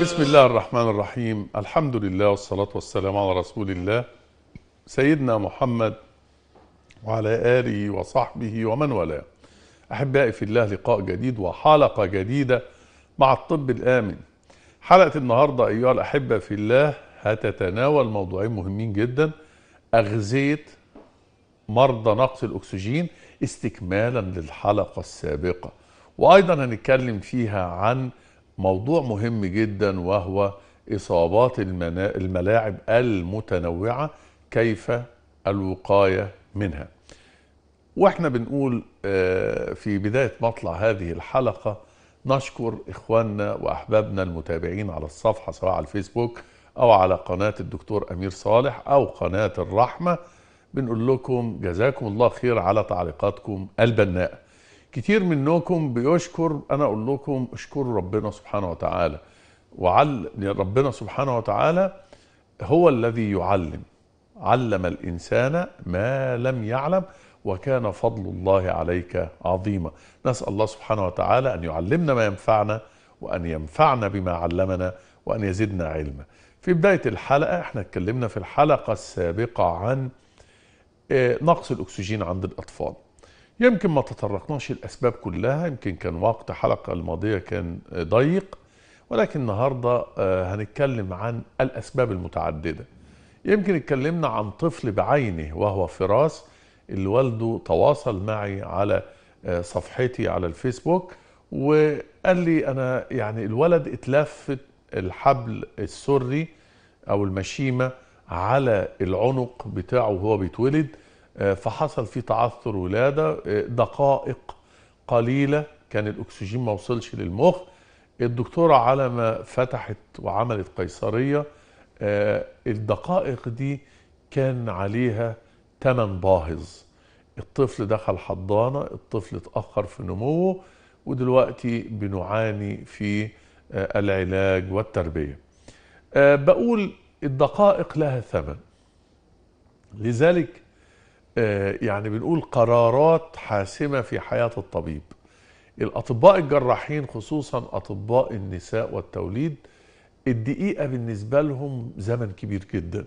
بسم الله الرحمن الرحيم الحمد لله والصلاة والسلام على رسول الله سيدنا محمد وعلى آله وصحبه ومن والاه أحبائي في الله لقاء جديد وحلقة جديدة مع الطب الآمن حلقة النهاردة أيها الأحبة في الله هتتناول موضوعين مهمين جدا أغذية مرضى نقص الأكسجين استكمالا للحلقة السابقة وأيضا هنتكلم فيها عن موضوع مهم جدا وهو إصابات الملاعب المتنوعة كيف الوقاية منها واحنا بنقول آه، في بداية مطلع هذه الحلقة نشكر إخواننا وأحبابنا المتابعين على الصفحة سواء على الفيسبوك أو على قناة الدكتور أمير صالح أو قناة الرحمة بنقول لكم جزاكم الله خير على تعليقاتكم البناءه كتير منكم بيشكر انا اقول لكم اشكروا ربنا سبحانه وتعالى وعل ربنا سبحانه وتعالى هو الذي يعلم علم الانسان ما لم يعلم وكان فضل الله عليك عظيما نسال الله سبحانه وتعالى ان يعلمنا ما ينفعنا وان ينفعنا بما علمنا وان يزدنا علما في بدايه الحلقه احنا اتكلمنا في الحلقه السابقه عن آه، نقص الاكسجين عند الاطفال يمكن ما تطرقناش الأسباب كلها يمكن كان وقت حلقة الماضية كان ضيق ولكن النهاردة آه، هنتكلم عن الأسباب المتعددة يمكن اتكلمنا عن طفل بعينه وهو فراس اللي والده تواصل معي على آه، صفحتي على الفيسبوك وقال لي أنا يعني الولد اتلفت الحبل السري أو المشيمة على العنق بتاعه وهو بيتولد فحصل في تعثر ولاده آه، دقائق قليله كان الاكسجين ما وصلش للمخ الدكتوره على ما فتحت وعملت قيصريه آه، الدقائق دي كان عليها تمن باهظ الطفل دخل حضانه الطفل اتاخر في نموه ودلوقتي بنعاني في آه، العلاج والتربيه بقول الدقائق لها ثمن لذلك آه، يعني بنقول قرارات حاسمة في حياة الطبيب الأطباء الجراحين خصوصا أطباء النساء والتوليد الدقيقة بالنسبة لهم زمن كبير جدا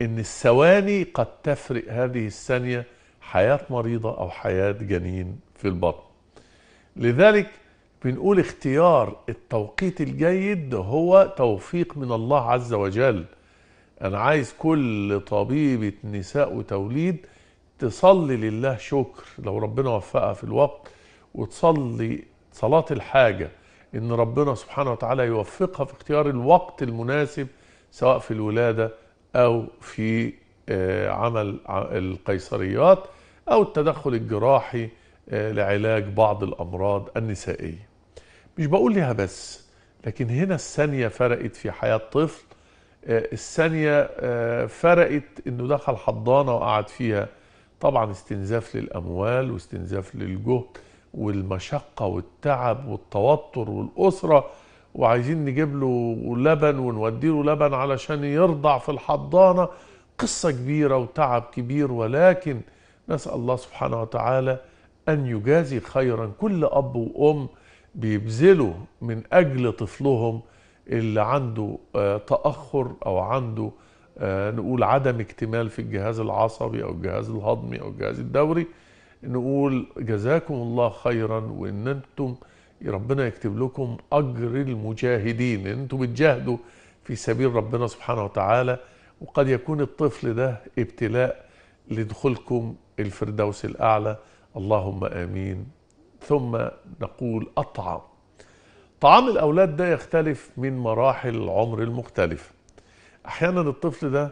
إن الثواني قد تفرق هذه الثانية حياة مريضة أو حياة جنين في البطن لذلك بنقول اختيار التوقيت الجيد هو توفيق من الله عز وجل انا عايز كل طبيبة نساء وتوليد تصلي لله شكر لو ربنا وفقها في الوقت وتصلي صلاة الحاجة ان ربنا سبحانه وتعالى يوفقها في اختيار الوقت المناسب سواء في الولادة او في آه، عمل القيصريات او التدخل الجراحي آه، لعلاج بعض الامراض النسائية مش بقول ليها بس لكن هنا الثانية فرقت في حياة طفل آه، الثانية آه، فرقت انه دخل حضانة وقعد فيها طبعا استنزاف للاموال واستنزاف للجهد والمشقة والتعب والتوتر والاسرة وعايزين نجيب له لبن ونودي له لبن علشان يرضع في الحضانة قصة كبيرة وتعب كبير ولكن نسأل الله سبحانه وتعالى أن يجازي خيرا كل أب وأم بيبذلوا من أجل طفلهم اللي عنده آه، تأخر أو عنده آه، نقول عدم اكتمال في الجهاز العصبي أو الجهاز الهضمي أو الجهاز الدوري نقول جزاكم الله خيرا وإن أنتم ربنا يكتب لكم أجر المجاهدين إن أنتم بتجاهدوا في سبيل ربنا سبحانه وتعالى وقد يكون الطفل ده ابتلاء لدخولكم الفردوس الأعلى اللهم آمين ثم نقول أطعم طعام الأولاد ده يختلف من مراحل العمر المختلفة أحيانا الطفل ده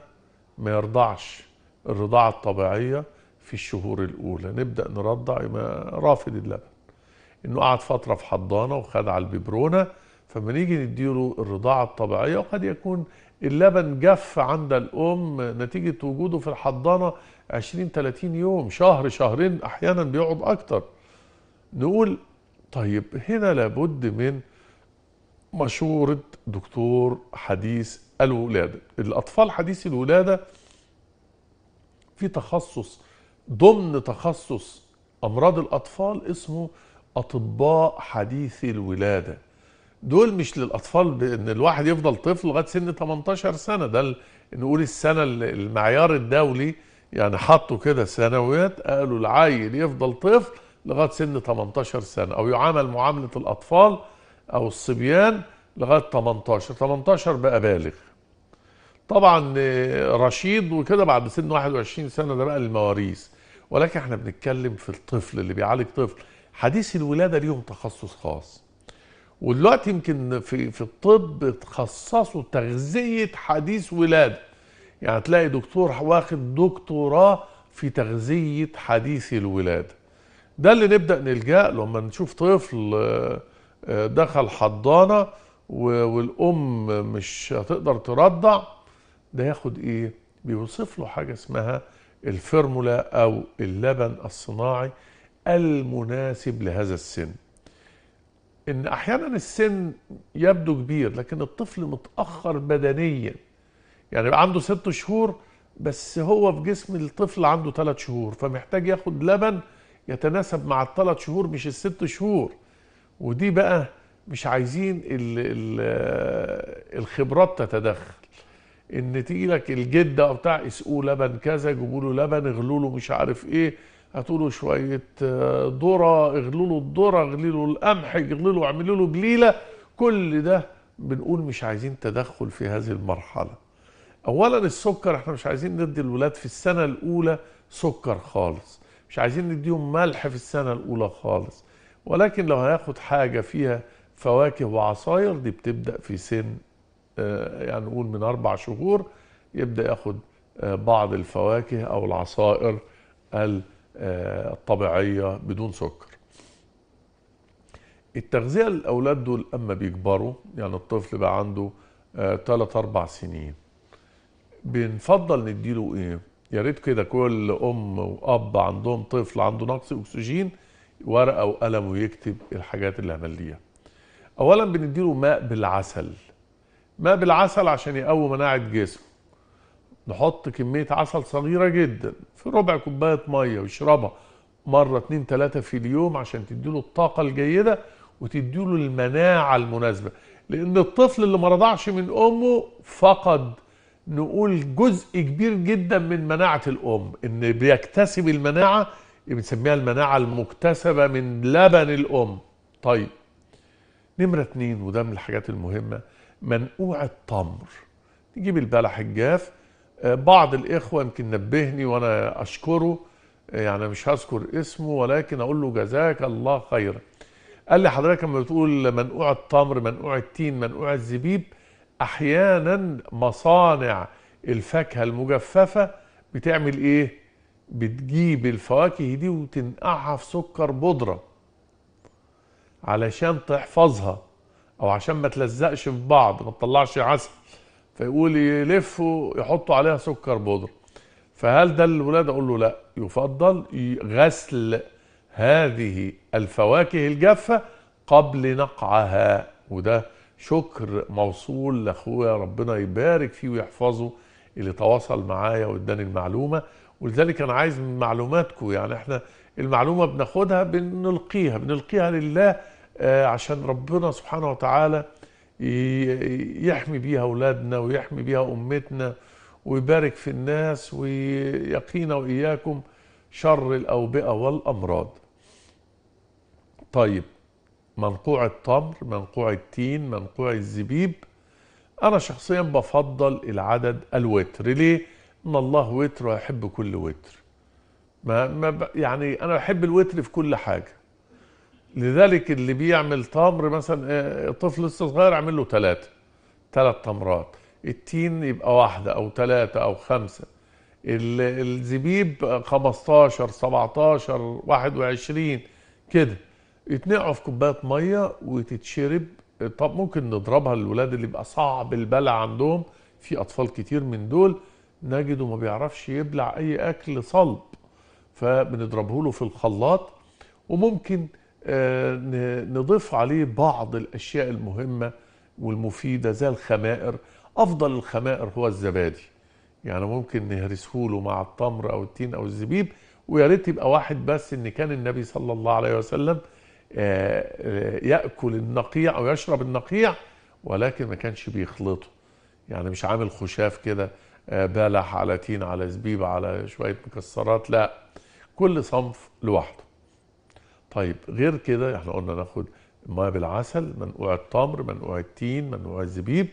ما يرضعش الرضاعة الطبيعية في الشهور الأولى نبدأ نرضع رافض اللبن إنه قعد فترة في حضانة وخد على الببرونة فما نيجي نديله الرضاعة الطبيعية وقد يكون اللبن جف عند الأم نتيجة وجوده في الحضانة 20-30 يوم شهر شهرين أحيانا بيقعد أكتر نقول طيب هنا لابد من مشورة دكتور حديث الولادة الأطفال حديث الولادة في تخصص ضمن تخصص أمراض الأطفال اسمه أطباء حديث الولادة دول مش للأطفال بأن الواحد يفضل طفل لغاية سن 18 سنة ده نقول السنة المعيار الدولي يعني حطوا كده سنوات قالوا العيل يفضل طفل لغايه سن 18 سنه او يعامل معامله الاطفال او الصبيان لغايه 18 18 بقى بالغ طبعا آه، رشيد وكده بعد سن 21 سنه ده بقى المواريث ولكن احنا بنتكلم في الطفل اللي بيعالج طفل حديث الولاده ليهم تخصص خاص ودلوقتي يمكن في في الطب تخصصوا تغذيه حديث ولاده يعني تلاقي دكتور واخد دكتوراه في تغذيه حديث الولاده ده اللي نبدا نلجا لما نشوف طفل آه، دخل حضانه والام مش هتقدر ترضع ده ياخد ايه بيوصف له حاجه اسمها الفرمولا او اللبن الصناعي المناسب لهذا السن ان احيانا السن يبدو كبير لكن الطفل متاخر بدنيا يعني عنده ست شهور بس هو في جسم الطفل عنده ثلاث شهور فمحتاج ياخد لبن يتناسب مع الثلاث شهور مش الست شهور ودي بقى مش عايزين الـ الـ الخبرات تتدخل ان تيجي لك الجد او بتاع اسقوه لبن كذا جيبوا له لبن اغلوا له مش عارف ايه هاتوا له شويه آه، ذره اغلوا له الذره اغلي له القمح اغلوا له اعملوا له جليله كل ده بنقول مش عايزين تدخل في هذه المرحله اولا السكر احنا مش عايزين ندي الولاد في السنه الاولى سكر خالص مش عايزين نديهم ملح في السنه الاولى خالص ولكن لو هياخد حاجة فيها فواكه وعصاير دي بتبدأ في سن آه، يعني نقول من أربع شهور يبدأ ياخد آه، بعض الفواكه أو العصائر آه، الطبيعية بدون سكر التغذية للأولاد دول أما بيكبروا يعني الطفل بقى عنده ثلاث أربع سنين بنفضل نديله إيه؟ يا ريت كده كل أم وأب عندهم طفل عنده نقص أكسجين ورقه وقلم ويكتب الحاجات اللي ليها اولا بنديله ماء بالعسل ماء بالعسل عشان يقوي مناعه جسمه نحط كميه عسل صغيره جدا في ربع كوبايه ميه ويشربها مره اتنين تلاته في اليوم عشان تديله الطاقه الجيده وتديله المناعه المناسبه لان الطفل اللي ما رضعش من امه فقد نقول جزء كبير جدا من مناعه الام ان بيكتسب المناعه بنسميها المناعة المكتسبة من لبن الأم طيب نمرة اتنين وده من الحاجات المهمة منقوع التمر نجيب البلح الجاف آه، بعض الإخوة يمكن نبهني وأنا أشكره آه، يعني مش هذكر اسمه ولكن أقول له جزاك الله خيرا قال لي حضرتك لما بتقول منقوع التمر منقوع التين منقوع الزبيب أحيانا مصانع الفاكهة المجففة بتعمل إيه بتجيب الفواكه دي وتنقعها في سكر بودرة علشان تحفظها او عشان ما تلزقش في بعض ما تطلعش عسل فيقول يلفوا يحطوا عليها سكر بودرة فهل ده الولاد اقول له لا يفضل غسل هذه الفواكه الجافة قبل نقعها وده شكر موصول لاخويا ربنا يبارك فيه ويحفظه اللي تواصل معايا واداني المعلومه ولذلك انا عايز من معلوماتكم يعني احنا المعلومه بناخدها بنلقيها بنلقيها لله آه، عشان ربنا سبحانه وتعالى يحمي بيها اولادنا ويحمي بيها امتنا ويبارك في الناس ويقينا واياكم شر الاوبئه والامراض. طيب منقوع التمر، منقوع التين، منقوع الزبيب انا شخصيا بفضل العدد الوتر، ليه؟ ان الله وتر ويحب كل وتر ما, ما يعني انا بحب الوتر في كل حاجه لذلك اللي بيعمل تمر مثلا آه، طفل لسه صغير اعمل له ثلاثه ثلاث تمرات التين يبقى واحده او ثلاثه او خمسه الزبيب 15 17 21 كده يتنقعوا في كوبايه ميه وتتشرب طب ممكن نضربها للولاد اللي بقى صعب البلع عندهم في اطفال كتير من دول نجده ما بيعرفش يبلع اي اكل صلب فبنضربه له في الخلاط وممكن آه، نضيف عليه بعض الاشياء المهمه والمفيده زي الخمائر افضل الخمائر هو الزبادي يعني ممكن نهرسه له مع التمر او التين او الزبيب ويا ريت يبقى واحد بس ان كان النبي صلى الله عليه وسلم آه، آه، ياكل النقيع او يشرب النقيع ولكن ما كانش بيخلطه يعني مش عامل خشاف كده آه، بلح على تين على زبيب على شوية مكسرات لا كل صنف لوحده طيب غير كده احنا قلنا ناخد ميه بالعسل منقوع التمر منقوع التين منقوع الزبيب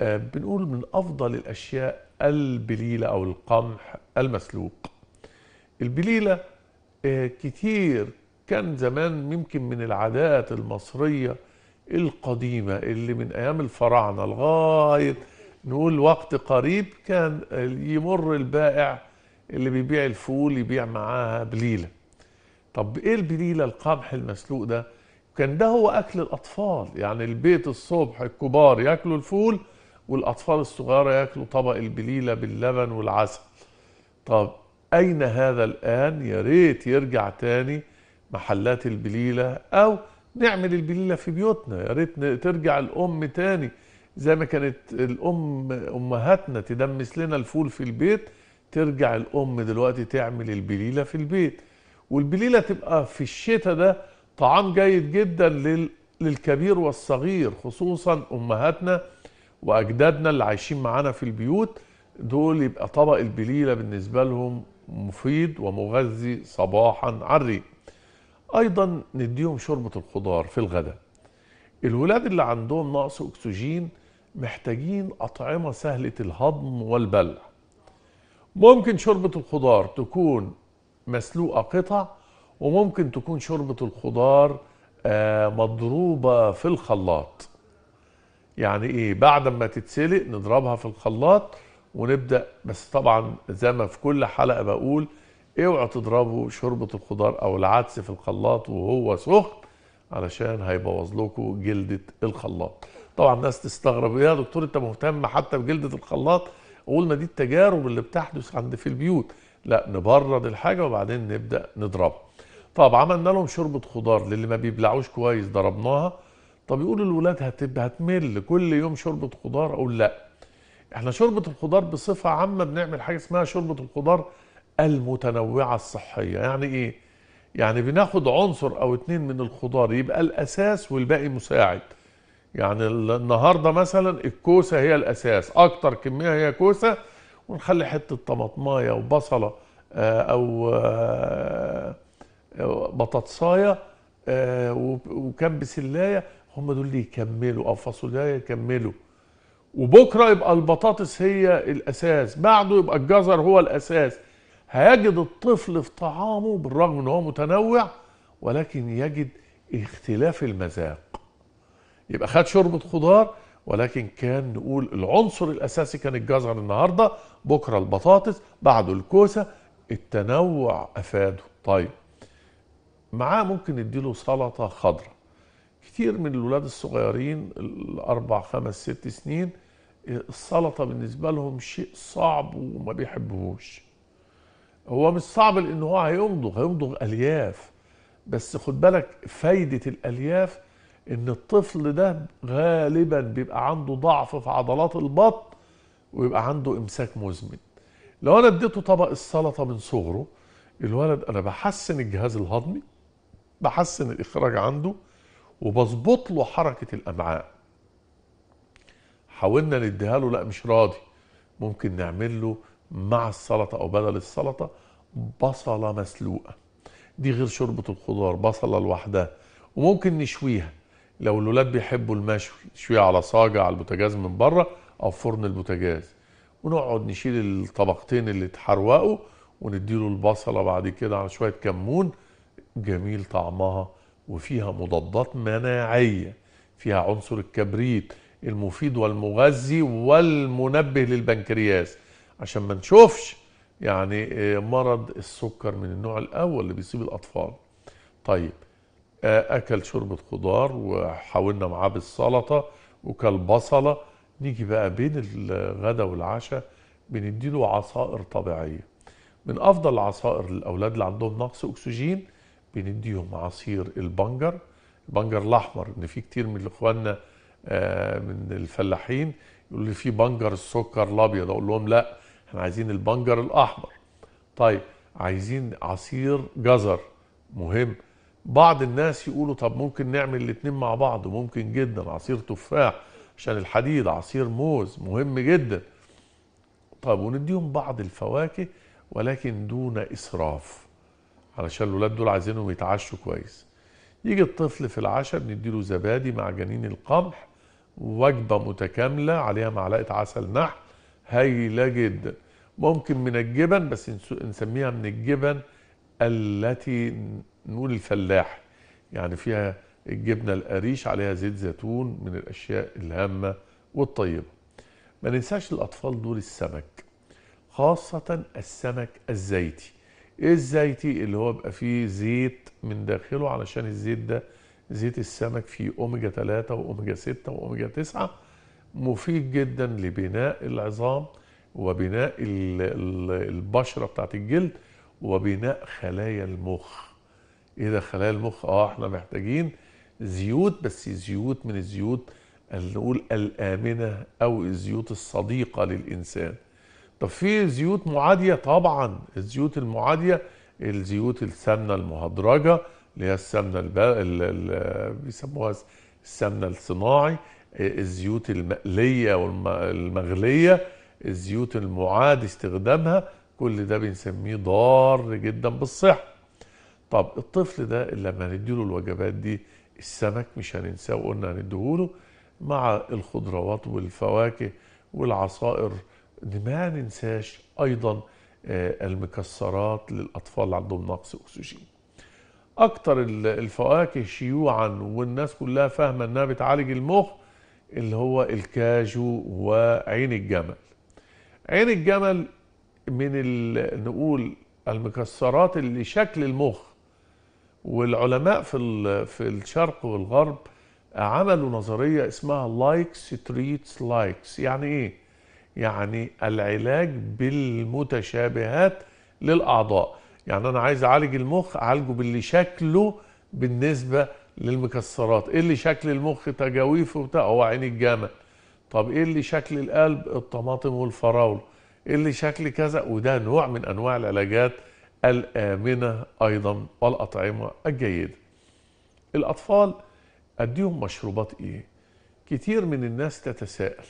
آه بنقول من افضل الاشياء البليله او القمح المسلوق البليله آه كتير كان زمان يمكن من العادات المصريه القديمه اللي من ايام الفراعنه لغايه نقول وقت قريب كان يمر البائع اللي بيبيع الفول يبيع معاها بليله طب ايه البليله القمح المسلوق ده كان ده هو اكل الاطفال يعني البيت الصبح الكبار ياكلوا الفول والاطفال الصغار ياكلوا طبق البليله باللبن والعسل طب اين هذا الان يا ريت يرجع تاني محلات البليله او نعمل البليله في بيوتنا يا ريت ترجع الام تاني زي ما كانت الام امهاتنا تدمس لنا الفول في البيت ترجع الام دلوقتي تعمل البليله في البيت والبليله تبقى في الشتاء ده طعام جيد جدا لل... للكبير والصغير خصوصا امهاتنا واجدادنا اللي عايشين معانا في البيوت دول يبقى طبق البليله بالنسبه لهم مفيد ومغذي صباحا على الريق ايضا نديهم شوربه الخضار في الغداء الولاد اللي عندهم نقص اكسجين محتاجين أطعمة سهلة الهضم والبلع ممكن شوربة الخضار تكون مسلوقة قطع وممكن تكون شوربة الخضار آه، مضروبة في الخلاط يعني ايه بعد ما تتسلق نضربها في الخلاط ونبدأ بس طبعا زي ما في كل حلقة بقول اوعوا تضربوا شوربة الخضار او العدس في الخلاط وهو سخن علشان هيبوظ لكم جلدة الخلاط طبعا الناس تستغرب يا دكتور انت مهتم حتى بجلده الخلاط اقول ما دي التجارب اللي بتحدث عند في البيوت لا نبرد الحاجه وبعدين نبدا نضربها طب عملنا لهم شوربه خضار للي ما بيبلعوش كويس ضربناها طب يقولوا الولاد هتبقى هتمل كل يوم شوربه خضار اقول لا احنا شوربه الخضار بصفه عامه بنعمل حاجه اسمها شوربه الخضار المتنوعه الصحيه يعني ايه يعني بناخد عنصر او اتنين من الخضار يبقى الاساس والباقي مساعد يعني النهارده مثلا الكوسه هي الاساس اكتر كميه هي كوسه ونخلي حته طماطمايه وبصله آه، او آه، آه، بطاطسايه وكم بسلايه هم دول اللي يكملوا او فاصوليا يكملوا وبكره يبقى البطاطس هي الاساس بعده يبقى الجزر هو الاساس هيجد الطفل في طعامه بالرغم ان هو متنوع ولكن يجد اختلاف المذاق يبقى خد شوربه خضار ولكن كان نقول العنصر الاساسي كان الجزر النهارده بكره البطاطس بعده الكوسه التنوع افاده طيب معاه ممكن نديله سلطه خضراء كتير من الولاد الصغيرين الاربع خمس ست سنين السلطه بالنسبه لهم شيء صعب وما بيحبوهوش هو مش صعب لان هو هيمضغ هيمضغ الياف بس خد بالك فايده الالياف ان الطفل ده غالبا بيبقى عنده ضعف في عضلات البطن ويبقى عنده امساك مزمن لو انا اديته طبق السلطه من صغره الولد انا بحسن الجهاز الهضمي بحسن الاخراج عنده وبظبط له حركه الامعاء حاولنا نديها له لا مش راضي ممكن نعمل له مع السلطه او بدل السلطه بصله مسلوقه دي غير شوربه الخضار بصله لوحدها وممكن نشويها لو الولاد بيحبوا المشوي شويه على صاجه على البوتاجاز من بره او فرن البوتاجاز ونقعد نشيل الطبقتين اللي اتحروقوا ونديله البصله بعد كده على شويه كمون جميل طعمها وفيها مضادات مناعيه فيها عنصر الكبريت المفيد والمغذي والمنبه للبنكرياس عشان ما نشوفش يعني آه، مرض السكر من النوع الاول اللي بيصيب الاطفال طيب اكل شوربه خضار وحاولنا معاه بالسلطه وكل بصله نيجي بقى بين الغداء والعشاء بنديله عصائر طبيعيه من افضل العصائر للاولاد اللي عندهم نقص اكسجين بنديهم عصير البنجر البنجر الاحمر ان في كتير من اخواننا آه، من الفلاحين يقول لي في بنجر السكر الابيض اقول لهم لا احنا عايزين البنجر الاحمر طيب عايزين عصير جزر مهم بعض الناس يقولوا طب ممكن نعمل الاثنين مع بعض ممكن جدا عصير تفاح عشان الحديد عصير موز مهم جدا طب ونديهم بعض الفواكه ولكن دون اسراف علشان الولاد دول عايزينهم يتعشوا كويس يجي الطفل في العشاء بنديله زبادي مع جنين القمح وجبه متكامله عليها معلقه عسل نحل هايله جدا ممكن من الجبن بس نسميها من الجبن التي نقول الفلاح يعني فيها الجبنة القريش عليها زيت زيتون من الأشياء الهامة والطيبة ما ننساش الأطفال دول السمك خاصة السمك الزيتي ايه الزيتي اللي هو بقى فيه زيت من داخله علشان الزيت ده زيت السمك فيه اوميجا 3 واوميجا 6 واوميجا 9 مفيد جدا لبناء العظام وبناء البشره بتاعت الجلد وبناء خلايا المخ ايه ده خلايا المخ اه احنا محتاجين زيوت بس زيوت من الزيوت اللي نقول الامنه او الزيوت الصديقه للانسان طب في زيوت معاديه طبعا الزيوت المعاديه الزيوت السمنه المهدرجه اللي هي السمنه اللي بيسموها السمنه الصناعي الزيوت المقليه والمغليه الزيوت المعاد استخدامها كل ده بنسميه ضار جدا بالصحه طب الطفل ده اللي لما نديله الوجبات دي السمك مش هننساه وقلنا هنديهوله مع الخضروات والفواكه والعصائر ما ننساش ايضا آه، المكسرات للاطفال اللي عندهم نقص اكسجين اكتر الفواكه شيوعا والناس كلها فاهمه انها بتعالج المخ اللي هو الكاجو وعين الجمل عين الجمل من نقول المكسرات اللي شكل المخ والعلماء في في الشرق والغرب عملوا نظريه اسمها لايكس تريتس لايكس يعني ايه يعني العلاج بالمتشابهات للاعضاء يعني انا عايز اعالج المخ اعالجه باللي شكله بالنسبه للمكسرات ايه اللي شكل المخ تجاويفه وبتاع هو عين الجمل طب ايه اللي شكل القلب الطماطم والفراوله ايه اللي شكل كذا وده نوع من انواع العلاجات الآمنة أيضا والأطعمة الجيدة الأطفال أديهم مشروبات إيه؟ كتير من الناس تتساءل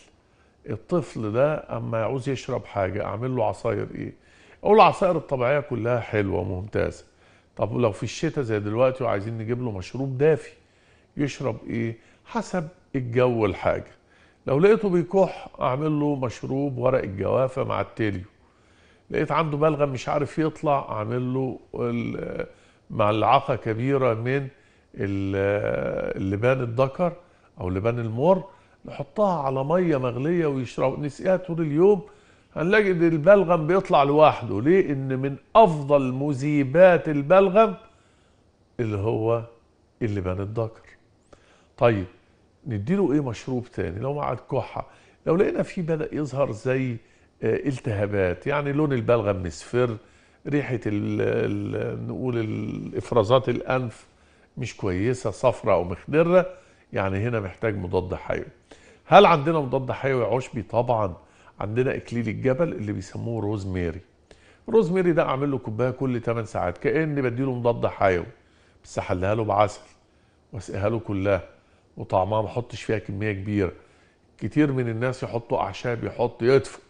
الطفل ده أما يعوز يشرب حاجة أعمل له عصاير إيه؟ أقول العصاير الطبيعية كلها حلوة وممتازة طب لو في الشتاء زي دلوقتي وعايزين نجيب له مشروب دافي يشرب إيه؟ حسب الجو الحاجة لو لقيته بيكح أعمل له مشروب ورق الجوافة مع التليو لقيت عنده بلغم مش عارف يطلع عامل له معلعقه كبيره من اللبان الذكر او لبان المر نحطها على ميه مغليه ويشربوا نسقيها طول اليوم هنلاقي ان البلغم بيطلع لوحده ليه ان من افضل مذيبات البلغم اللي هو اللبان الذكر طيب نديله ايه مشروب تاني لو مع الكحه لو لقينا فيه بدا يظهر زي آه، التهابات يعني لون البلغم مصفر ريحه الـ الـ نقول الافرازات الانف مش كويسه صفراء او مخدره يعني هنا محتاج مضاد حيوي هل عندنا مضاد حيوي عشبي طبعا عندنا اكليل الجبل اللي بيسموه روزميري روزميري ده اعمل له كوبايه كل 8 ساعات كاني بديله مضاد حيوي بس احلها له بعسل واسقيها له كلها وطعمها ما احطش فيها كميه كبيره كتير من الناس يحطوا اعشاب يحط يدفق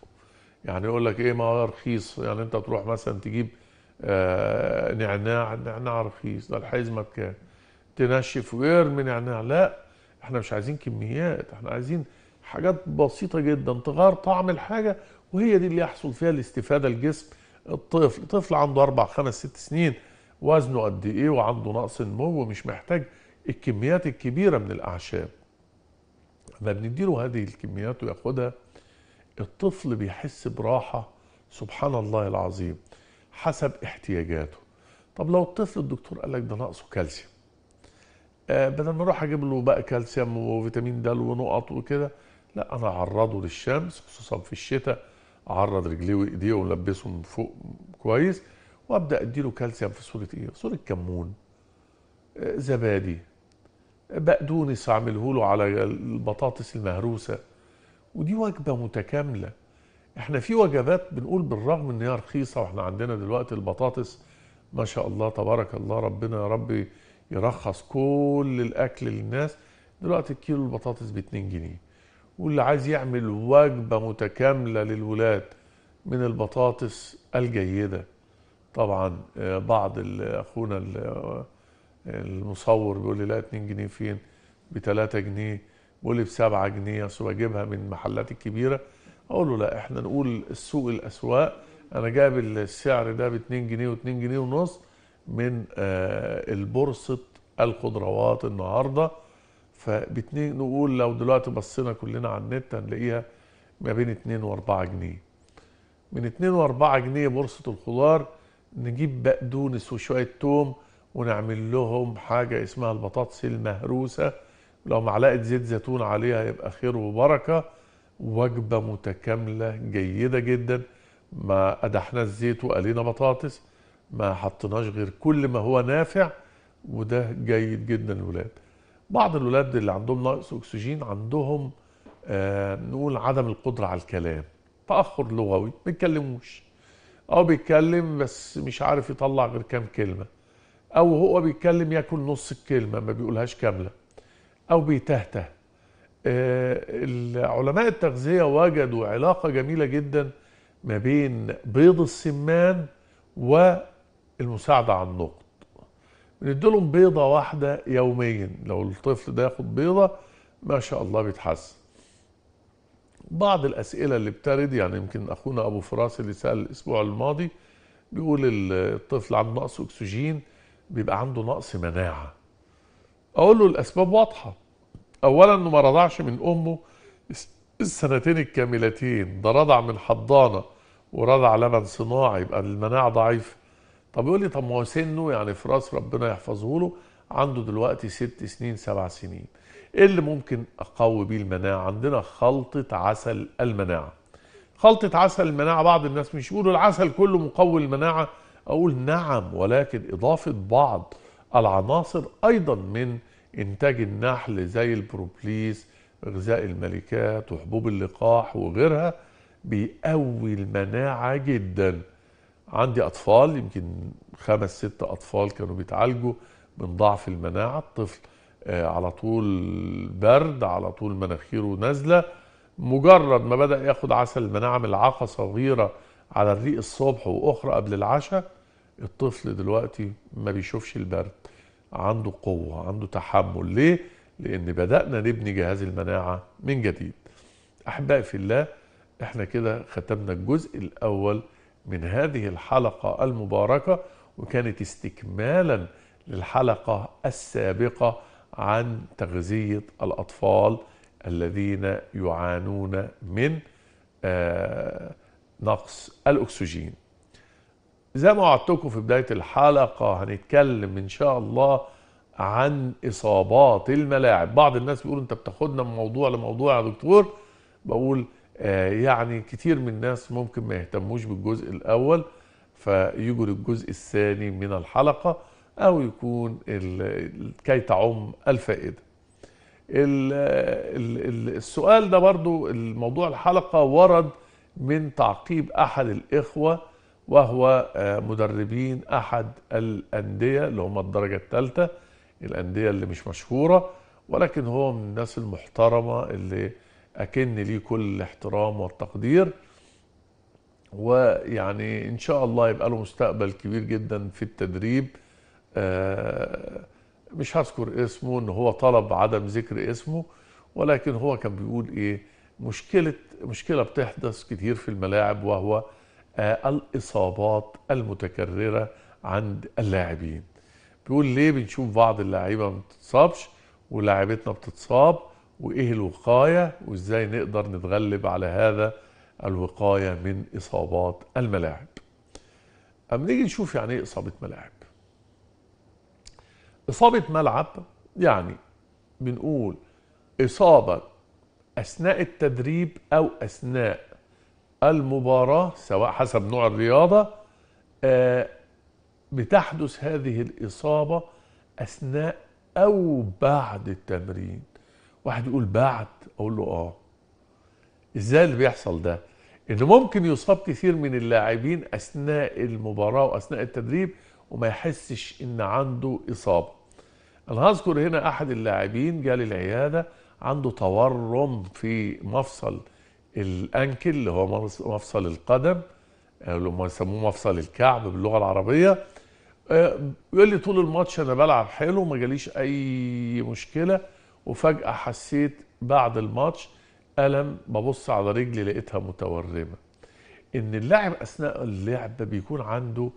يعني يقول لك ايه ما هو رخيص يعني انت تروح مثلا تجيب آه نعناع النعناع رخيص ده الحزمه بكام تنشف من نعناع لا احنا مش عايزين كميات احنا عايزين حاجات بسيطه جدا تغير طعم الحاجه وهي دي اللي يحصل فيها الاستفاده الجسم الطفل طفل عنده اربع خمس ست سنين وزنه قد ايه وعنده نقص نمو ومش محتاج الكميات الكبيره من الاعشاب احنا بنديله هذه الكميات وياخدها الطفل بيحس براحة سبحان الله العظيم حسب احتياجاته طب لو الطفل الدكتور قال لك ده ناقصه كالسيوم آه بدل ما اروح اجيب له بقى كالسيوم وفيتامين د ونقط وكده لا انا اعرضه للشمس خصوصا في الشتاء اعرض رجليه وايديه ولبسه من فوق كويس وابدا اديله كالسيوم في صوره ايه؟ صوره كمون آه زبادي بقدونس اعمله له على البطاطس المهروسه ودي وجبة متكاملة احنا في وجبات بنقول بالرغم ان هي رخيصة واحنا عندنا دلوقتي البطاطس ما شاء الله تبارك الله ربنا يا رب يرخص كل الاكل للناس دلوقتي الكيلو البطاطس ب 2 جنيه واللي عايز يعمل وجبة متكاملة للولاد من البطاطس الجيدة طبعا آه، بعض اخونا آه، المصور بيقول لي لا 2 جنيه فين ب 3 جنيه بيقول لي بسبعة جنيه اصل بجيبها من المحلات الكبيره اقول له لا احنا نقول السوق الاسواق انا جايب السعر ده ب 2 جنيه و2 جنيه ونص من آه، البورصه الخضروات النهارده فباتنين نقول لو دلوقتي بصينا كلنا على النت هنلاقيها ما بين 2 و4 جنيه من 2 و4 جنيه بورصه الخضار نجيب بقدونس وشويه توم ونعمل لهم حاجه اسمها البطاطس المهروسه لو معلقه زيت زيتون عليها يبقى خير وبركه وجبه متكامله جيده جدا ما قدحنا الزيت وقلينا بطاطس ما حطيناش غير كل ما هو نافع وده جيد جدا الولاد بعض الولاد اللي عندهم نقص اكسجين عندهم آه نقول عدم القدره على الكلام تاخر لغوي ما بيتكلموش او اه بيتكلم بس مش عارف يطلع غير كام كلمه او هو بيتكلم ياكل نص الكلمه ما بيقولهاش كامله أو بيتهته آه، علماء التغذية وجدوا علاقة جميلة جدا ما بين بيض السمان والمساعدة على النقط بندلهم بيضة واحدة يوميا لو الطفل ده ياخد بيضة ما شاء الله بيتحسن بعض الأسئلة اللي بترد يعني يمكن أخونا أبو فراس اللي سأل الأسبوع الماضي بيقول الطفل عنده نقص أكسجين بيبقى عنده نقص مناعة أقول له الأسباب واضحة اولا ما رضعش من امه السنتين الكاملتين ده رضع من حضانه ورضع لبن صناعي يبقى المناعه ضعيفه طب يقول لي طب ما هو سنه يعني فراس ربنا يحفظه له عنده دلوقتي ست سنين سبع سنين ايه اللي ممكن اقوي بيه المناعه عندنا خلطه عسل المناعه خلطه عسل المناعه بعض الناس مش يقولوا العسل كله مقوي المناعه اقول نعم ولكن اضافه بعض العناصر ايضا من إنتاج النحل زي البروبليس غذاء الملكات وحبوب اللقاح وغيرها بيقوي المناعة جدا عندي أطفال يمكن خمس ست أطفال كانوا بيتعالجوا من ضعف المناعة الطفل آه، على طول برد على طول مناخيره نازلة مجرد ما بدأ ياخد عسل المناعة ملعقة صغيرة على الريق الصبح وأخرى قبل العشاء الطفل دلوقتي ما بيشوفش البرد عنده قوة عنده تحمل ليه؟ لأن بدأنا نبني جهاز المناعة من جديد أحبائي في الله احنا كده ختمنا الجزء الأول من هذه الحلقة المباركة وكانت استكمالا للحلقة السابقة عن تغذية الأطفال الذين يعانون من آه، نقص الأكسجين زي ما وعدتكم في بداية الحلقة هنتكلم إن شاء الله عن إصابات الملاعب بعض الناس بيقولوا أنت بتاخدنا من موضوع لموضوع يا دكتور بقول آه، يعني كتير من الناس ممكن ما يهتموش بالجزء الأول فيجوا للجزء الثاني من الحلقة أو يكون كي تعم الفائدة السؤال ده برضو الموضوع الحلقة ورد من تعقيب أحد الإخوة وهو آه، مدربين احد الانديه اللي هم الدرجه الثالثه الانديه اللي مش مشهوره ولكن هو من الناس المحترمه اللي اكن ليه كل الاحترام والتقدير ويعني ان شاء الله يبقى له مستقبل كبير جدا في التدريب آه، مش هذكر اسمه ان هو طلب عدم ذكر اسمه ولكن هو كان بيقول ايه مشكله مشكله بتحدث كتير في الملاعب وهو الاصابات المتكرره عند اللاعبين بيقول ليه بنشوف بعض اللاعيبه ما بتتصابش ولاعيبتنا بتتصاب وايه الوقايه وازاي نقدر نتغلب على هذا الوقايه من اصابات الملاعب اما نيجي نشوف يعني ايه اصابه ملاعب اصابه ملعب يعني بنقول اصابه اثناء التدريب او اثناء المباراة سواء حسب نوع الرياضة آه، بتحدث هذه الإصابة أثناء أو بعد التمرين واحد يقول بعد أقول له آه إزاي اللي بيحصل ده إنه ممكن يصاب كثير من اللاعبين أثناء المباراة وأثناء التدريب وما يحسش إن عنده إصابة أنا هذكر هنا أحد اللاعبين جالي العيادة عنده تورم في مفصل الانكل اللي هو مفصل القدم آه، اللي هم يسموه مفصل الكعب باللغه العربيه آه، يقول لي طول الماتش انا بلعب حلو ما جاليش اي مشكله وفجاه حسيت بعد الماتش الم ببص على رجلي لقيتها متورمه ان اللاعب اثناء اللعب بيكون عنده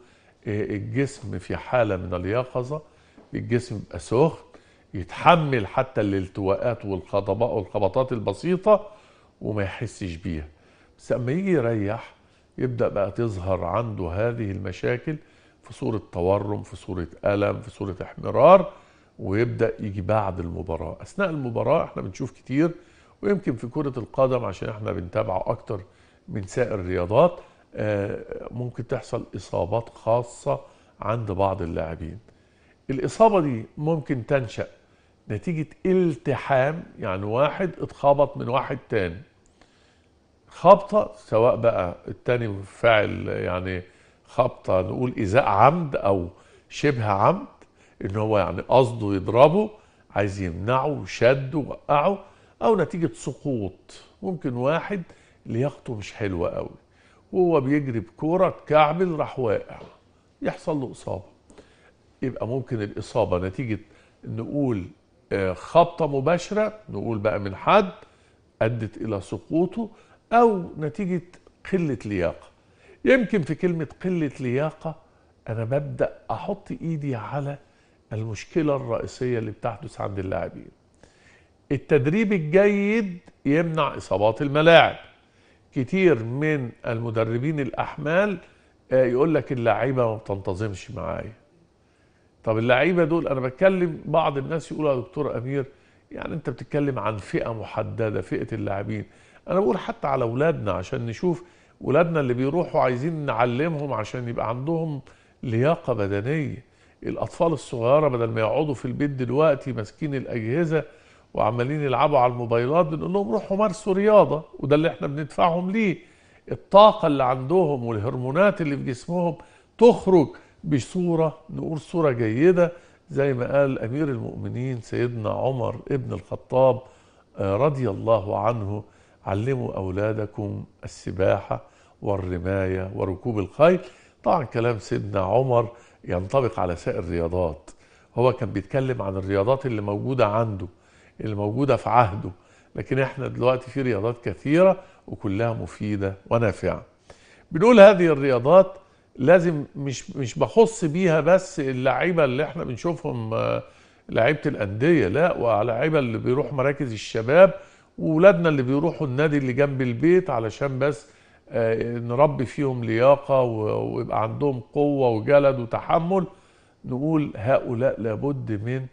آه، الجسم في حاله من اليقظه الجسم بيبقى سخن يتحمل حتى الالتواءات والخبطات البسيطه وما يحسش بيها بس اما يجي يريح يبدا بقى تظهر عنده هذه المشاكل في صوره تورم في صوره الم في صوره احمرار ويبدا يجي بعد المباراه اثناء المباراه احنا بنشوف كتير ويمكن في كره القدم عشان احنا بنتابعه اكتر من سائر الرياضات آه، ممكن تحصل اصابات خاصه عند بعض اللاعبين الاصابه دي ممكن تنشا نتيجة التحام يعني واحد اتخبط من واحد تاني خبطة سواء بقى التاني فاعل يعني خبطة نقول إزاء عمد أو شبه عمد إن هو يعني قصده يضربه عايز يمنعه شده وقعه أو نتيجة سقوط ممكن واحد لياقته مش حلوة قوي وهو بيجري بكورة كعبل راح واقع يحصل له إصابة يبقى ممكن الإصابة نتيجة نقول آه، خبطة مباشرة نقول بقى من حد أدت إلى سقوطه أو نتيجة قلة لياقة يمكن في كلمة قلة لياقة أنا ببدأ أحط إيدي على المشكلة الرئيسية اللي بتحدث عند اللاعبين التدريب الجيد يمنع إصابات الملاعب كتير من المدربين الأحمال آه، يقول لك اللعيبة ما بتنتظمش معايا طب اللعيبه دول انا بتكلم بعض الناس يقولوا يا دكتور امير يعني انت بتتكلم عن فئه محدده فئه اللاعبين انا بقول حتى على اولادنا عشان نشوف اولادنا اللي بيروحوا عايزين نعلمهم عشان يبقى عندهم لياقه بدنيه الاطفال الصغيره بدل ما يقعدوا في البيت دلوقتي ماسكين الاجهزه وعمالين يلعبوا على الموبايلات بنقول لهم روحوا مارسوا رياضه وده اللي احنا بندفعهم ليه الطاقه اللي عندهم والهرمونات اللي في جسمهم تخرج بصورة نقول صورة جيدة زي ما قال أمير المؤمنين سيدنا عمر ابن الخطاب آه، رضي الله عنه علموا أولادكم السباحة والرماية وركوب الخيل طبعا كلام سيدنا عمر ينطبق على سائر الرياضات هو كان بيتكلم عن الرياضات اللي موجودة عنده اللي موجودة في عهده لكن احنا دلوقتي في رياضات كثيرة وكلها مفيدة ونافعة بنقول هذه الرياضات لازم مش مش بخص بيها بس اللعيبه اللي احنا بنشوفهم آه، لعيبه الانديه لا واللعيبه اللي بيروحوا مراكز الشباب واولادنا اللي بيروحوا النادي اللي جنب البيت علشان بس آه، نربي فيهم لياقه ويبقى عندهم قوه وجلد وتحمل نقول هؤلاء لابد من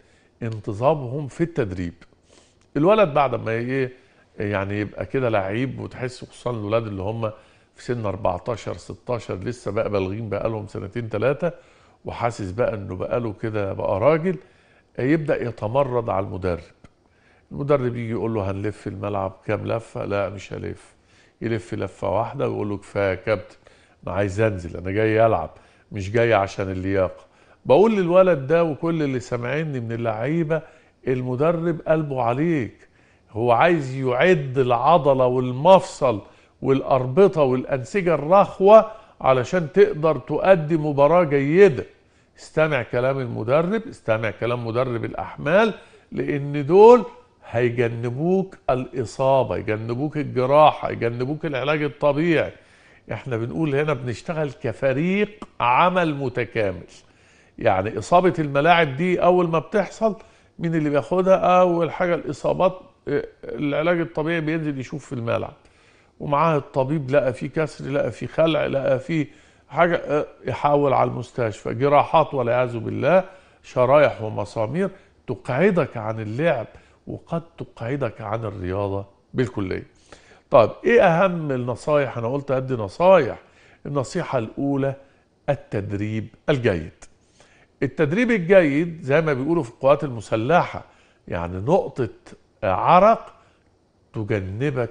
انتظامهم في التدريب الولد بعد ما ايه يعني يبقى كده لعيب وتحس خصوصا الولاد اللي هم في سن 14 16 لسه بقى بالغين بقى لهم سنتين ثلاثه وحاسس بقى انه بقى له كده بقى راجل يبدا يتمرد على المدرب المدرب يجي يقول له هنلف الملعب كام لفه لا مش هلف يلف لفه واحده ويقول له كفايه يا كابتن انا عايز انزل انا جاي العب مش جاي عشان اللياقه بقول للولد ده وكل اللي سامعيني من اللعيبه المدرب قلبه عليك هو عايز يعد العضله والمفصل والأربطة والأنسجة الرخوة علشان تقدر تؤدي مباراة جيدة استمع كلام المدرب استمع كلام مدرب الأحمال لأن دول هيجنبوك الإصابة يجنبوك الجراحة يجنبوك العلاج الطبيعي احنا بنقول هنا بنشتغل كفريق عمل متكامل يعني إصابة الملاعب دي أول ما بتحصل مين اللي بياخدها أول حاجة الإصابات آه، العلاج الطبيعي بينزل يشوف في الملعب ومعاه الطبيب لقى فيه كسر لقى فيه خلع لقى فيه حاجة أه، يحاول على المستشفى جراحات والعياذ بالله شرايح ومسامير تقعدك عن اللعب وقد تقعدك عن الرياضة بالكلية طيب ايه اهم النصايح انا قلت ادي نصايح النصيحة الاولى التدريب الجيد التدريب الجيد زي ما بيقولوا في القوات المسلحة يعني نقطة عرق تجنبك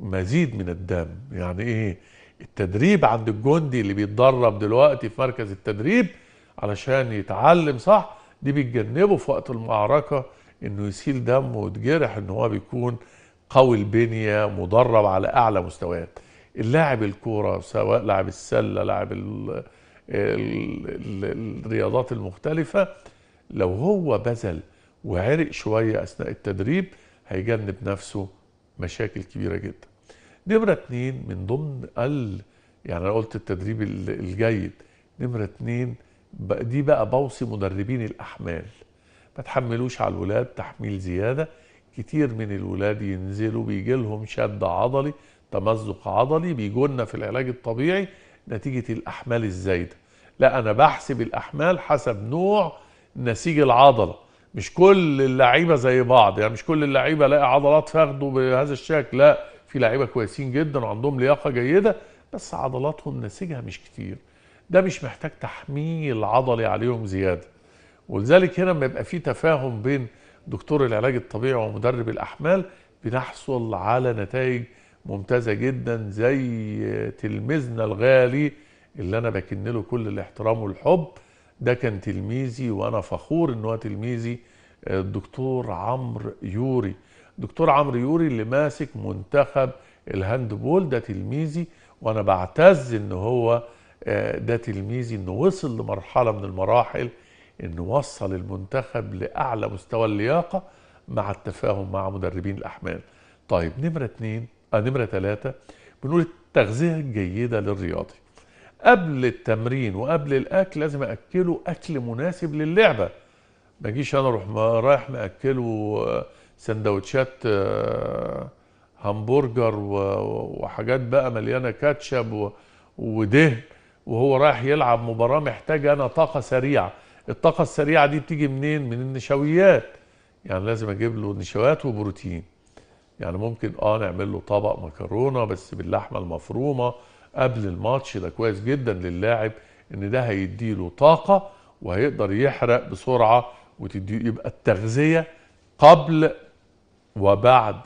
مزيد من الدم يعني ايه التدريب عند الجندي اللي بيتدرب دلوقتي في مركز التدريب علشان يتعلم صح دي بتجنبه في وقت المعركة انه يسيل دم ويتجرح ان هو بيكون قوي البنية مدرب على اعلى مستويات اللاعب الكورة سواء لاعب السلة لاعب الرياضات المختلفة لو هو بذل وعرق شوية اثناء التدريب هيجنب نفسه مشاكل كبيره جدا. نمره اتنين من ضمن ال يعني انا قلت التدريب الجيد نمره اتنين دي بقى بوصي مدربين الاحمال ما تحملوش على الولاد تحميل زياده كتير من الولاد ينزلوا بيجي لهم شد عضلي تمزق عضلي بيجونا في العلاج الطبيعي نتيجه الاحمال الزايده لا انا بحسب الاحمال حسب نوع نسيج العضله مش كل اللعيبه زي بعض يعني مش كل اللعيبه لاقي عضلات فخده بهذا الشكل لا في لعيبه كويسين جدا وعندهم لياقه جيده بس عضلاتهم نسيجها مش كتير ده مش محتاج تحميل عضلي عليهم زياده ولذلك هنا لما يبقى في تفاهم بين دكتور العلاج الطبيعي ومدرب الاحمال بنحصل على نتائج ممتازه جدا زي تلميذنا الغالي اللي انا بكن له كل الاحترام والحب ده كان تلميذي وانا فخور ان هو تلميذي آه، الدكتور عمرو يوري دكتور عمرو يوري اللي ماسك منتخب الهاندبول ده تلميذي وانا بعتز ان هو آه، ده تلميذي انه وصل لمرحله من المراحل انه وصل المنتخب لاعلى مستوى اللياقه مع التفاهم مع مدربين الاحمال. طيب نمره اثنين آه نمره ثلاثه بنقول التغذيه الجيده للرياضي. قبل التمرين وقبل الاكل لازم اكله اكل مناسب للعبه ما اجيش انا اروح رايح ماكله آه، سندوتشات آه، همبرجر وحاجات بقى مليانه كاتشب ودهن وهو رايح يلعب مباراه محتاج انا طاقه سريعه الطاقه السريعه دي بتيجي منين من النشويات يعني لازم اجيب له نشويات وبروتين يعني ممكن اه نعمل له طبق مكرونه بس باللحمه المفرومه قبل الماتش ده كويس جدا للاعب ان ده هيديله طاقه وهيقدر يحرق بسرعه وتدي يبقى التغذيه قبل وبعد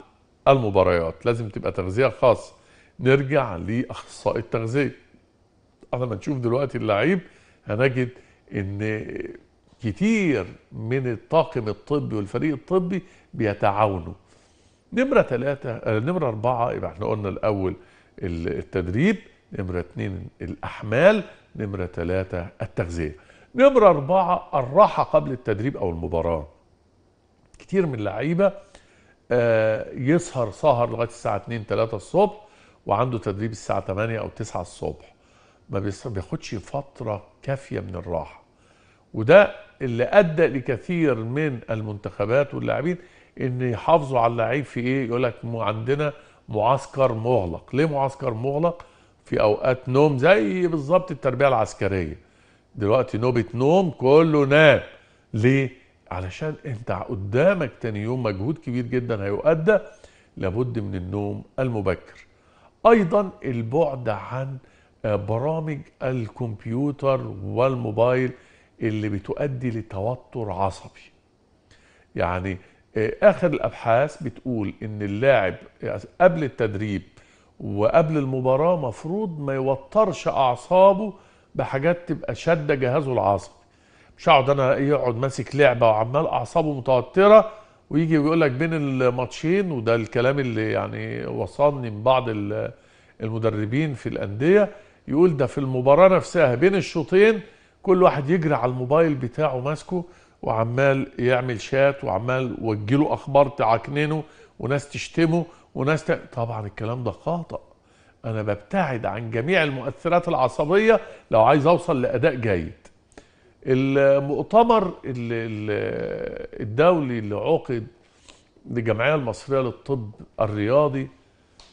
المباريات لازم تبقى تغذيه خاصه نرجع لاخصائي التغذيه احنا ما نشوف دلوقتي اللعيب هنجد ان كتير من الطاقم الطبي والفريق الطبي بيتعاونوا نمرة ثلاثة آه، نمرة أربعة يبقى احنا قلنا الأول التدريب نمرة اتنين الأحمال نمرة ثلاثة التغذية نمرة أربعة الراحة قبل التدريب أو المباراة كتير من اللعيبة آه، يسهر سهر لغاية الساعة 2 3 الصبح وعنده تدريب الساعة 8 أو 9 الصبح ما بياخدش فترة كافية من الراحة وده اللي أدى لكثير من المنتخبات واللاعبين إن يحافظوا على اللعيب في إيه يقول لك عندنا معسكر مغلق ليه معسكر مغلق في اوقات نوم زي بالظبط التربيه العسكريه دلوقتي نوبه نوم كله نام ليه علشان انت قدامك تاني يوم مجهود كبير جدا هيؤدى لابد من النوم المبكر ايضا البعد عن آه، برامج الكمبيوتر والموبايل اللي بتؤدي لتوتر عصبي يعني آه، اخر الابحاث بتقول ان اللاعب آه، قبل التدريب وقبل المباراة مفروض ما يوترش أعصابه بحاجات تبقى شادة جهازه العصبي مش هقعد أنا يقعد ماسك لعبة وعمال أعصابه متوترة ويجي ويقول لك بين الماتشين وده الكلام اللي يعني وصلني من بعض المدربين في الأندية يقول ده في المباراة نفسها بين الشوطين كل واحد يجري على الموبايل بتاعه ماسكه وعمال يعمل شات وعمال وجيله اخبار تعكننه وناس تشتمه وناس تق... طبعا الكلام ده خاطئ انا ببتعد عن جميع المؤثرات العصبيه لو عايز اوصل لاداء جيد المؤتمر الدولي اللي عقد للجمعيه المصريه للطب الرياضي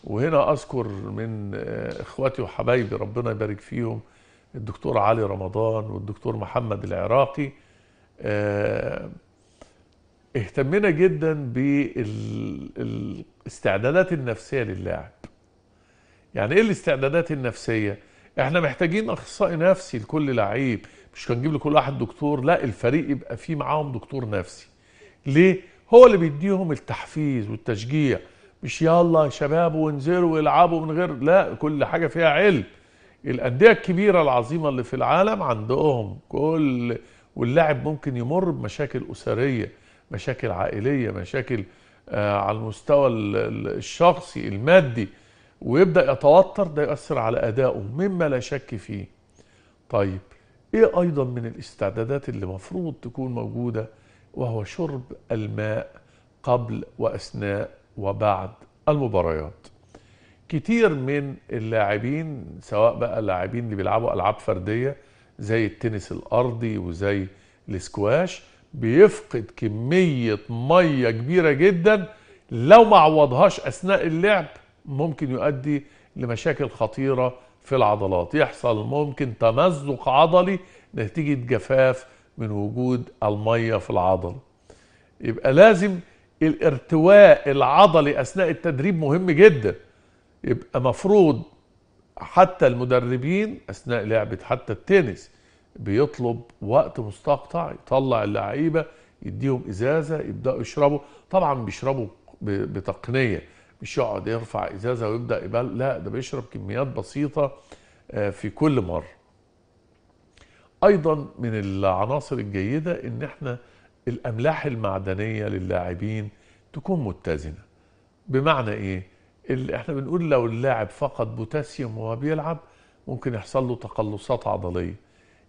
وهنا اذكر من اخواتي وحبايبي ربنا يبارك فيهم الدكتور علي رمضان والدكتور محمد العراقي آه، اهتمينا جدا بالاستعدادات النفسيه للاعب يعني ايه الاستعدادات النفسيه احنا محتاجين اخصائي نفسي لكل لعيب مش هنجيب لكل واحد دكتور لا الفريق يبقى فيه معاهم دكتور نفسي ليه هو اللي بيديهم التحفيز والتشجيع مش يلا يا شباب وانزلوا والعبوا من غير لا كل حاجه فيها علم الانديه الكبيره العظيمه اللي في العالم عندهم كل واللاعب ممكن يمر بمشاكل اسريه مشاكل عائليه مشاكل آه، على المستوى الشخصي المادي ويبدا يتوتر ده ياثر على ادائه مما لا شك فيه طيب ايه ايضا من الاستعدادات اللي مفروض تكون موجوده وهو شرب الماء قبل واثناء وبعد المباريات كتير من اللاعبين سواء بقى اللاعبين اللي بيلعبوا العاب فرديه زي التنس الارضي وزي الاسكواش بيفقد كمية مية كبيرة جدا لو ما عوضهاش أثناء اللعب ممكن يؤدي لمشاكل خطيرة في العضلات يحصل ممكن تمزق عضلي نتيجة جفاف من وجود المية في العضل يبقى لازم الارتواء العضلي أثناء التدريب مهم جدا يبقى مفروض حتى المدربين أثناء لعبة حتى التنس بيطلب وقت مستقطع يطلع اللعيبه يديهم ازازه يبداوا يشربوا طبعا بيشربوا بتقنيه مش يقعد يرفع ازازه ويبدا يبال لا ده بيشرب كميات بسيطه آه، في كل مره ايضا من العناصر الجيده ان احنا الاملاح المعدنيه للاعبين تكون متزنه بمعنى ايه اللي احنا بنقول لو اللاعب فقد بوتاسيوم وهو بيلعب ممكن يحصل له تقلصات عضليه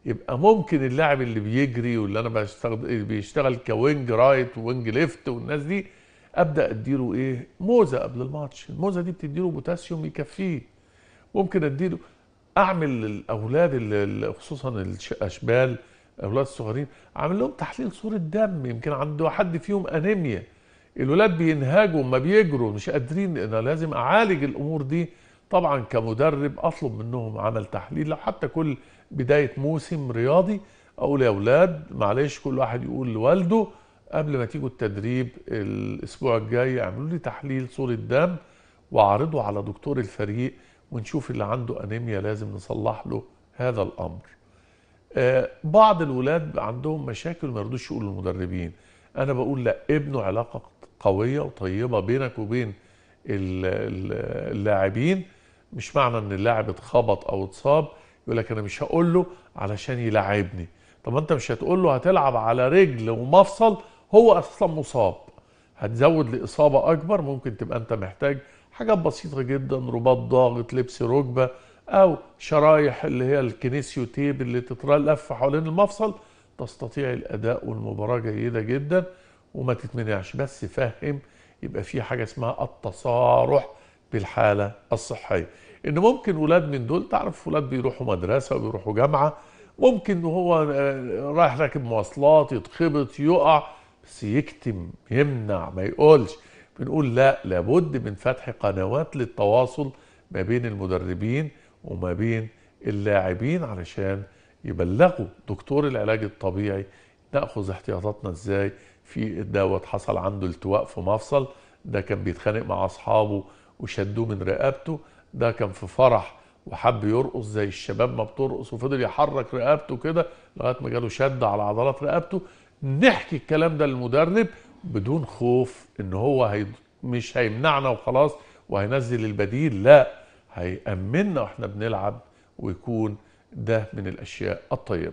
يبقى ممكن اللاعب اللي بيجري واللي انا بستخدم بيشتغل كوينج رايت ووينج ليفت والناس دي ابدا اديله ايه موزه قبل الماتش الموزه دي بتديله بوتاسيوم يكفيه ممكن اديله اعمل للاولاد اللي خصوصا الاشبال الاولاد الصغيرين اعمل لهم تحليل صوره دم يمكن عنده حد فيهم انيميا الولاد بينهاجوا ما بيجروا مش قادرين انا لازم اعالج الامور دي طبعا كمدرب اطلب منهم عمل تحليل لو حتى كل بدايه موسم رياضي اقول يا اولاد معلش كل واحد يقول لوالده قبل ما تيجوا التدريب الاسبوع الجاي اعملوا لي تحليل صوره دم واعرضه على دكتور الفريق ونشوف اللي عنده انيميا لازم نصلح له هذا الامر آه، بعض الولاد عندهم مشاكل ما يرضوش يقولوا للمدربين انا بقول لا ابنه علاقه قويه وطيبه بينك وبين اللاعبين مش معنى ان اللاعب اتخبط او اتصاب يقول لك انا مش هقول له علشان يلعبني طب انت مش هتقول له هتلعب على رجل ومفصل هو اصلا مصاب هتزود لاصابه اكبر ممكن تبقى انت محتاج حاجات بسيطه جدا رباط ضاغط لبس ركبه او شرايح اللي هي الكنيسيو تيب اللي تتلف حوالين المفصل تستطيع الاداء والمباراه جيده جدا وما تتمنعش بس فهم يبقى في حاجه اسمها التصارح بالحاله الصحيه ان ممكن ولاد من دول تعرف ولاد بيروحوا مدرسه وبيروحوا جامعه ممكن هو آه، رايح راكب مواصلات يتخبط يقع بس يكتم يمنع ما يقولش بنقول لا لابد من فتح قنوات للتواصل ما بين المدربين وما بين اللاعبين علشان يبلغوا دكتور العلاج الطبيعي ناخذ احتياطاتنا ازاي في دوت حصل عنده التواء في مفصل ده كان بيتخانق مع اصحابه وشدوه من رقبته ده كان في فرح وحب يرقص زي الشباب ما بترقص وفضل يحرك رقبته كده لغايه ما جاله شد على عضلات رقبته نحكي الكلام ده للمدرب بدون خوف ان هو هي مش هيمنعنا وخلاص وهينزل البديل لا هيأمننا واحنا بنلعب ويكون ده من الاشياء الطيبه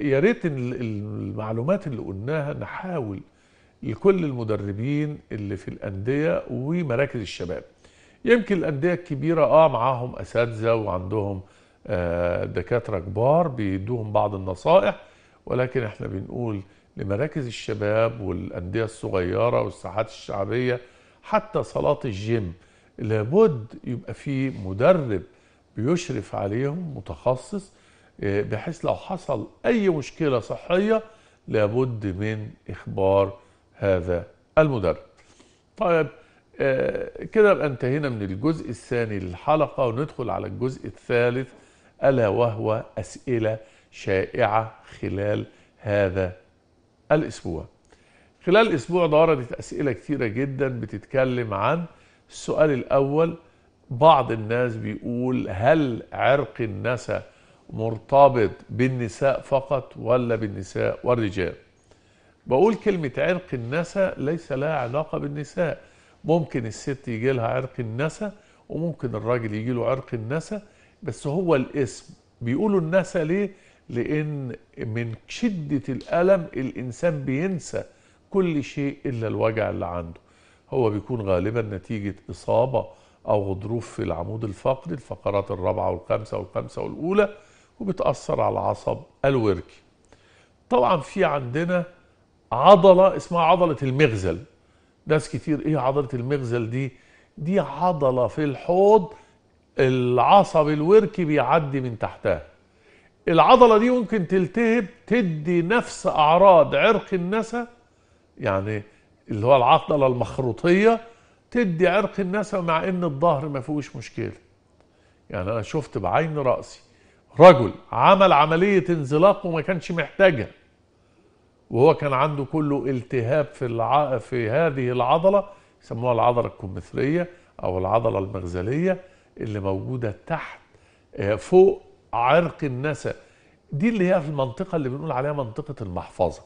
يا ريت المعلومات اللي قلناها نحاول لكل المدربين اللي في الانديه ومراكز الشباب يمكن الأندية الكبيرة آه معاهم أساتذة وعندهم آه دكاترة كبار بيدوهم بعض النصائح ولكن احنا بنقول لمراكز الشباب والأندية الصغيرة والساحات الشعبية حتى صالات الجيم لابد يبقى في مدرب بيشرف عليهم متخصص آه، بحيث لو حصل أي مشكلة صحية لابد من إخبار هذا المدرب طيب آه، كده بقى انتهينا من الجزء الثاني للحلقة وندخل على الجزء الثالث ألا وهو أسئلة شائعة خلال هذا الأسبوع خلال الأسبوع ده وردت أسئلة كثيرة جدا بتتكلم عن السؤال الأول بعض الناس بيقول هل عرق النساء مرتبط بالنساء فقط ولا بالنساء والرجال بقول كلمة عرق النساء ليس لها علاقة بالنساء ممكن الست يجي لها عرق النسا وممكن الراجل يجي له عرق النسا بس هو الاسم بيقولوا النسا ليه؟ لأن من شدة الألم الإنسان بينسى كل شيء إلا الوجع اللي عنده هو بيكون غالبا نتيجة إصابة أو غضروف في العمود الفقري الفقرات الرابعة والخامسة والخامسة والأولى وبتأثر على العصب الوركي طبعا في عندنا عضلة اسمها عضلة المغزل ناس كتير ايه عضله المغزل دي دي عضله في الحوض العصب الوركي بيعدي من تحتها العضله دي ممكن تلتهب تدي نفس اعراض عرق النسا يعني اللي هو العضله المخروطيه تدي عرق النسا مع ان الظهر ما فيهوش مشكله يعني انا شفت بعين راسي رجل عمل عمليه انزلاق وما كانش محتاجها وهو كان عنده كله التهاب في الع... في هذه العضله يسموها العضله الكمثريه او العضله المغزليه اللي موجوده تحت آه، فوق عرق النسا دي اللي هي في المنطقه اللي بنقول عليها منطقه المحفظه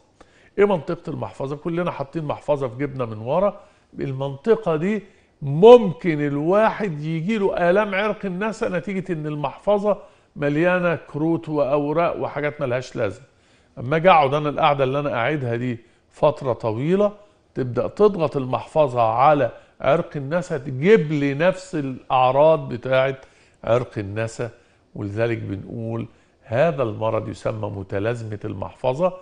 ايه منطقه المحفظه كلنا حاطين محفظه في جبنه من ورا المنطقه دي ممكن الواحد يجي له الام عرق النسا نتيجه ان المحفظه مليانه كروت واوراق وحاجات ملهاش لازمه اما اجي اقعد انا القعده اللي انا قاعدها دي فتره طويله تبدا تضغط المحفظه على عرق النسا تجيب لي نفس الاعراض بتاعه عرق النسا ولذلك بنقول هذا المرض يسمى متلازمه المحفظه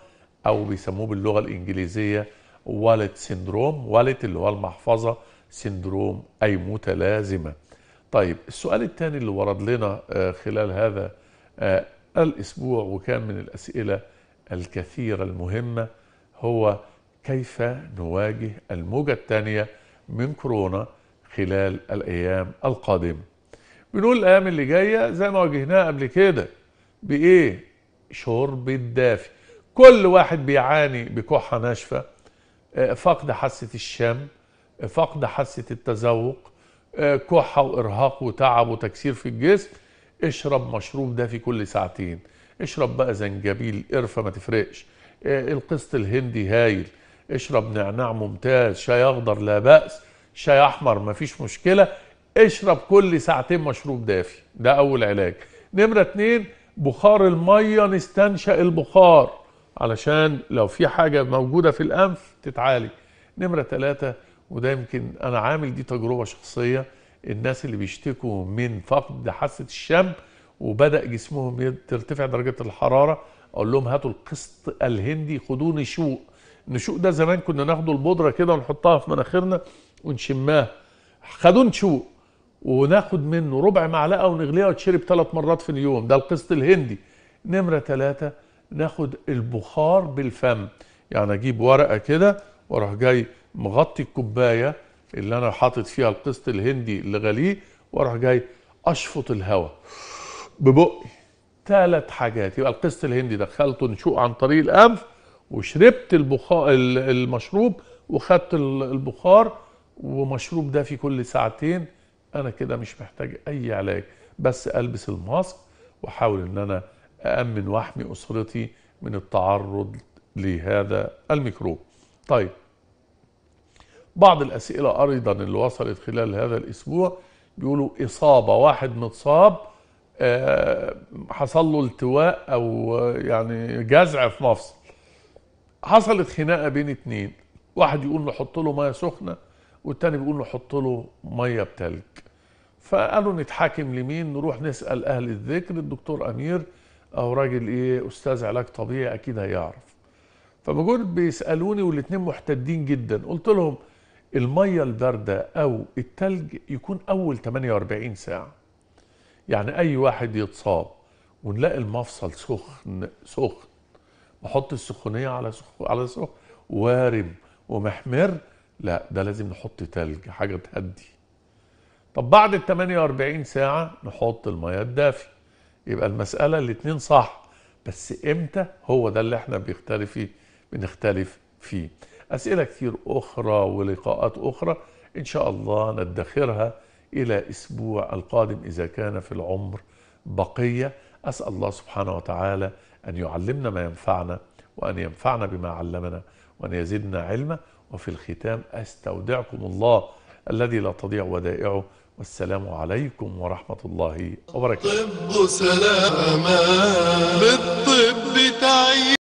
او بيسموه باللغه الانجليزيه والت سندروم والت اللي هو المحفظه سندروم اي متلازمه طيب السؤال الثاني اللي ورد لنا آه، خلال هذا آه، الاسبوع وكان من الاسئله الكثيرة المهمة هو كيف نواجه الموجة الثانية من كورونا خلال الأيام القادمة بنقول الأيام اللي جاية زي ما واجهناها قبل كده بإيه؟ شرب الدافي كل واحد بيعاني بكحة ناشفة آه، فقد حاسة الشم آه، فقد حاسة التذوق آه، كحة وإرهاق وتعب وتكسير في الجسم اشرب مشروب دافي كل ساعتين اشرب بقى زنجبيل قرفه ما تفرقش آه، القسط الهندي هايل اشرب نعناع ممتاز شاي اخضر لا باس شاي احمر ما فيش مشكله اشرب كل ساعتين مشروب دافي ده اول علاج نمره اتنين بخار الميه نستنشق البخار علشان لو في حاجه موجوده في الانف تتعالج نمره ثلاثة وده يمكن انا عامل دي تجربه شخصيه الناس اللي بيشتكوا من فقد حاسه الشم وبدا جسمهم ترتفع درجه الحراره اقول لهم هاتوا القسط الهندي خدوه نشوء النشوء ده زمان كنا ناخده البودره كده ونحطها في مناخيرنا ونشمها خدوا نشوء وناخد منه ربع معلقه ونغليها وتشرب ثلاث مرات في اليوم ده القسط الهندي نمره ثلاثة ناخد البخار بالفم يعني اجيب ورقه كده واروح جاي مغطي الكوبايه اللي انا حاطط فيها القسط الهندي اللي غليه واروح جاي اشفط الهواء ببقي ثلاث حاجات يبقى القسط الهندي دخلته نشوء عن طريق الانف وشربت البخار المشروب وخدت البخار ومشروب ده في كل ساعتين انا كده مش محتاج اي علاج بس البس الماسك واحاول ان انا أأمن وأحمي أسرتي من التعرض لهذا الميكروب طيب بعض الأسئلة أيضا اللي وصلت خلال هذا الأسبوع بيقولوا إصابة واحد متصاب آه، حصل له التواء او يعني جزع في مفصل حصلت خناقه بين اتنين واحد يقول نحط له ميه سخنه والتاني بيقول نحط له ميه بتلج فقالوا نتحاكم لمين نروح نسال اهل الذكر الدكتور امير او راجل ايه استاذ علاج طبيعي اكيد هيعرف فبقول بيسالوني والاتنين محتدين جدا قلت لهم الميه البارده او التلج يكون اول 48 ساعه يعني اي واحد يتصاب ونلاقي المفصل سخن سخن نحط السخونيه على سخ على سخن وارم ومحمر لا ده لازم نحط تلج حاجه تهدي طب بعد ال 48 ساعه نحط الميه الدافي يبقى المساله الاثنين صح بس امتى هو ده اللي احنا بيختلف فيه بنختلف فيه اسئله كتير اخرى ولقاءات اخرى ان شاء الله ندخرها إلى أسبوع القادم إذا كان في العمر بقية أسأل الله سبحانه وتعالى أن يعلمنا ما ينفعنا وأن ينفعنا بما علمنا وأن يزيدنا علما وفي الختام أستودعكم الله الذي لا تضيع ودائعه والسلام عليكم ورحمة الله وبركاته سلامة بالطب تعيش